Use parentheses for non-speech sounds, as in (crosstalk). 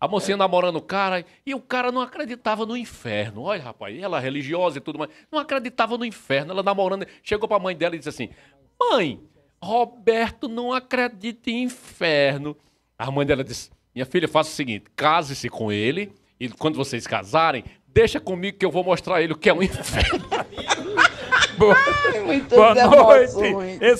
A mocinha é. namorando o cara, e o cara não acreditava no inferno. Olha, rapaz, ela religiosa e tudo mais, não acreditava no inferno. Ela namorando, chegou para a mãe dela e disse assim: Mãe, Roberto não acredita em inferno. A mãe dela disse: Minha filha, faça o seguinte, case-se com ele, e quando vocês casarem, deixa comigo que eu vou mostrar ele o que é um inferno. (laughs) Boa, Ai, Boa noite. Esse